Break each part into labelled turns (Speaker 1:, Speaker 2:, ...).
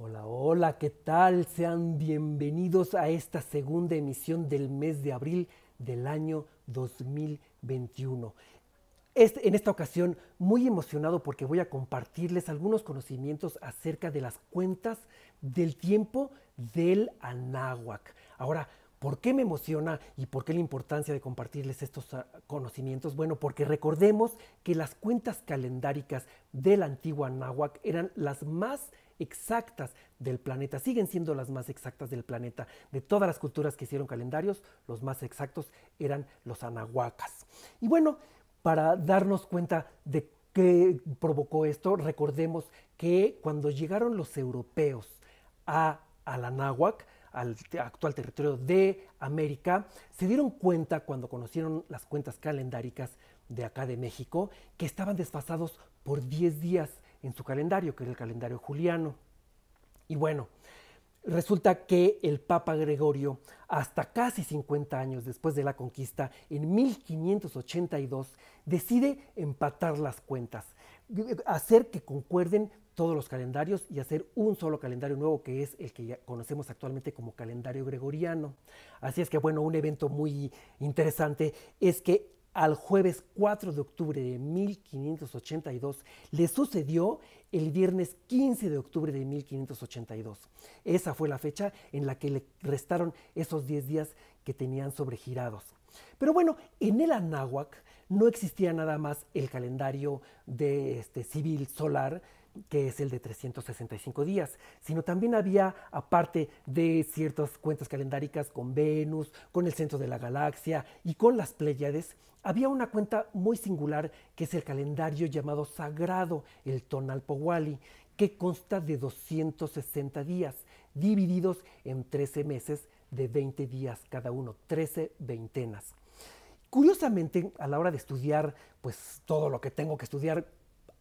Speaker 1: Hola, hola, ¿qué tal? Sean bienvenidos a esta segunda emisión del mes de abril del año 2021. en esta ocasión muy emocionado porque voy a compartirles algunos conocimientos acerca de las cuentas del tiempo del anáhuac. Ahora, ¿por qué me emociona y por qué la importancia de compartirles estos ah, conocimientos? Bueno, porque recordemos que las cuentas calendáricas del antiguo anáhuac eran las más exactas del planeta, siguen siendo las más exactas del planeta. De todas las culturas que hicieron calendarios, los más exactos eran los anahuacas. Y bueno, para darnos cuenta de qué provocó esto, recordemos que cuando llegaron los europeos a anahuac, al actual territorio de América, se dieron cuenta cuando conocieron las cuentas calendáricas de acá de México que estaban desfasados por 10 días en su calendario, que es el calendario juliano. Y bueno, resulta que el Papa Gregorio, hasta casi 50 años después de la conquista, en 1582, decide empatar las cuentas, hacer que concuerden todos los calendarios y hacer un solo calendario nuevo que es el que ya conocemos actualmente como calendario gregoriano. Así es que bueno, un evento muy interesante es que al jueves 4 de octubre de 1582 le sucedió el viernes 15 de octubre de 1582. Esa fue la fecha en la que le restaron esos 10 días que tenían sobregirados. Pero bueno, en el Anáhuac no existía nada más el calendario de este, civil solar, que es el de 365 días, sino también había, aparte de ciertas cuentas calendáricas con Venus, con el centro de la galaxia y con las Pléyades, había una cuenta muy singular que es el calendario llamado sagrado, el Tonalpohualli, que consta de 260 días, divididos en 13 meses de 20 días cada uno, 13 veintenas. Curiosamente, a la hora de estudiar, pues todo lo que tengo que estudiar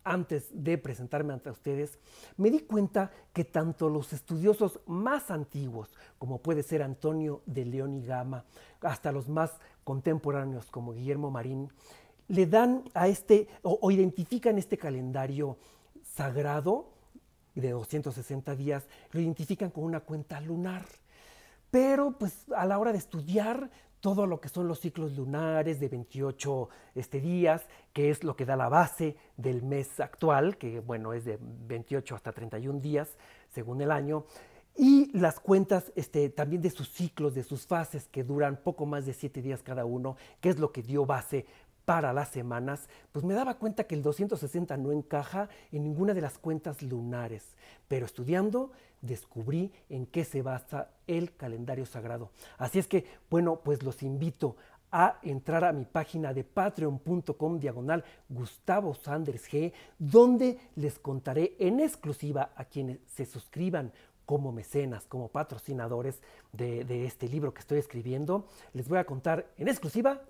Speaker 1: antes de presentarme ante ustedes, me di cuenta que tanto los estudiosos más antiguos, como puede ser Antonio de León y Gama, hasta los más contemporáneos como Guillermo Marín, le dan a este o, identifican este calendario sagrado de 260 días, lo identifican con una cuenta lunar. Pero pues a la hora de estudiar todo lo que son los ciclos lunares de 28 este, días, que es lo que da la base del mes actual, que bueno, es de 28 hasta 31 días según el año, y las cuentas este, también de sus ciclos, de sus fases, que duran poco más de 7 días cada uno, que es lo que dio base para las semanas, pues me daba cuenta que el 260 no encaja en ninguna de las cuentas lunares. Pero estudiando, descubrí en qué se basa el calendario sagrado. Así es que, bueno, pues los invito a entrar a mi página de patreon.com diagonal Gustavo Sanders G, donde les contaré en exclusiva a quienes se suscriban como mecenas, como patrocinadores de, de este libro que estoy escribiendo. Les voy a contar en exclusiva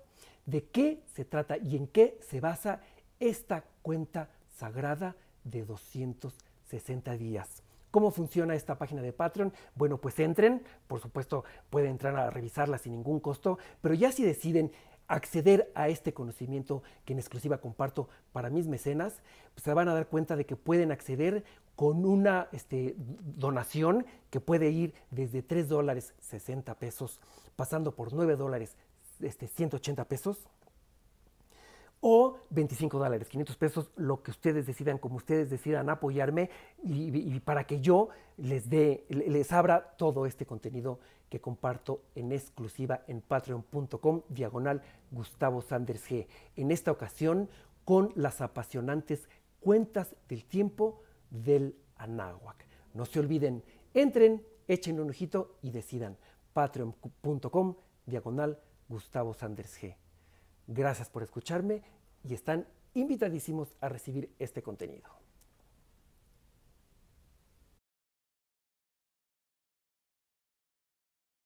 Speaker 1: de qué se trata y en qué se basa esta cuenta sagrada de 260 días. ¿Cómo funciona esta página de Patreon? Bueno, pues entren, por supuesto pueden entrar a revisarla sin ningún costo, pero ya si deciden acceder a este conocimiento que en exclusiva comparto para mis mecenas, pues se van a dar cuenta de que pueden acceder con una este, donación que puede ir desde 3 dólares 60 pesos, pasando por 9 dólares 180 este, pesos o 25 dólares, 500 pesos, lo que ustedes decidan, como ustedes decidan apoyarme y, para que yo les dé, les abra todo este contenido que comparto en exclusiva en patreon.com diagonal Gustavo Sanders G. En esta ocasión con las apasionantes cuentas del tiempo del Anáhuac. No se olviden, entren, echen un ojito y decidan patreon.com diagonal Gustavo Sanders G. Gracias por escucharme y están invitadísimos a recibir este contenido.